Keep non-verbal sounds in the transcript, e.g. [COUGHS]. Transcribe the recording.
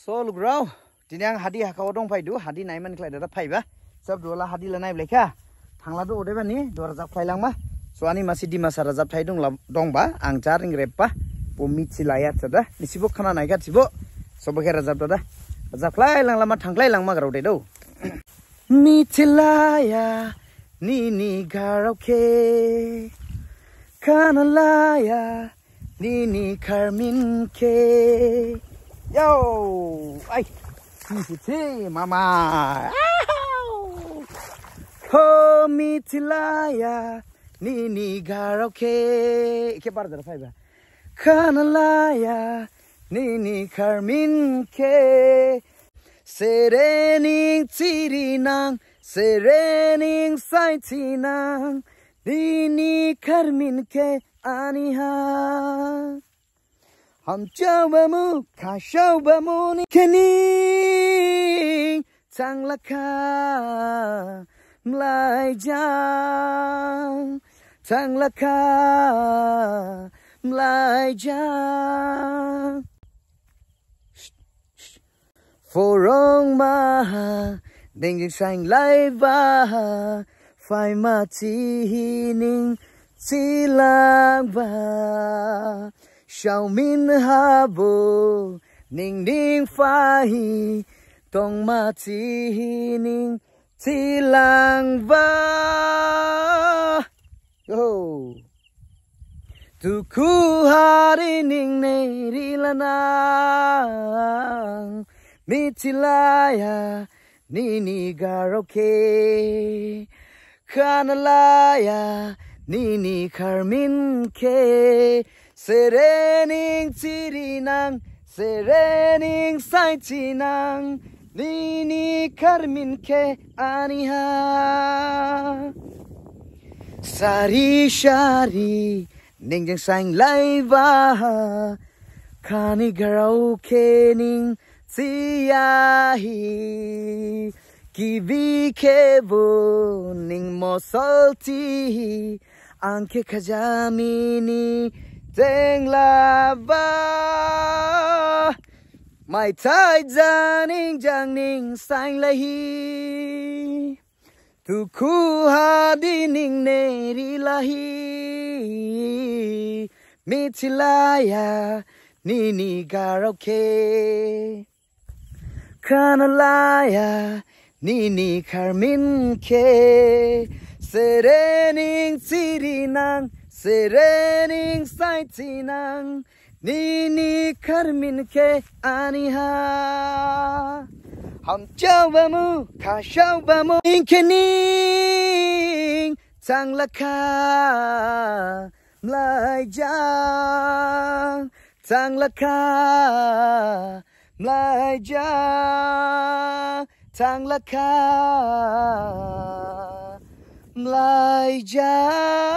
So lugrau, tini ang hadi hakau dong pai du, hadi naiman klai dada pai ba. Sab dua hadi la nai bleka. Thangla du ode ba ni, dua razak pai lang ba. So ani masih di masa razak pai dong dong ba, ang caring rep ba. Pumit silayat sada, nisibo kana nai kat sibo. So bagai razak dada. Razak klai lang lama thangklai lang ma garau de do. [COUGHS] laya nini garoke laya nini karminke. Yo! Ay! Titi, mama! Komitilaya nini garoke. Ke barda da ba. Kanalaya nini karminke. Serening tirinang, serening saitinang. Nini karminke aniha. อมเจ้าบะมูขาเจ้าบะมูนี่แค่นี้ทางลัะคาลายจางทางลัะคาลายจางฟูรองมาดิ่งยิ่งแสงไล่บ้าไฟมาที่หินสีลางบา Shao min habo ning ning fahi tong ma chi ning chi lang va go tu ku hari ning nei ri lana mi chi la ya ni ni garoke khana la ya ni ni kharmin ke Zerenin zirinan, zerenin zaitzinan, nini karminke aniha. Sari sari, shari, ningen lai laiba, kani garau kenin ziyahi. Kibi kebo, ning mosalti, anke kajamini, ning mosalti, ba, my tai janing jangning sang lahi tu ku ha dining neri lahi mitilaya nini garoke kanalaya nini karmin ke serening sirinang Serening ni Nini karmin ke aniha Ham jawamu kashawamu Inkening tanglaka Mlajang tanglaka Mlajang tanglaka Mlajang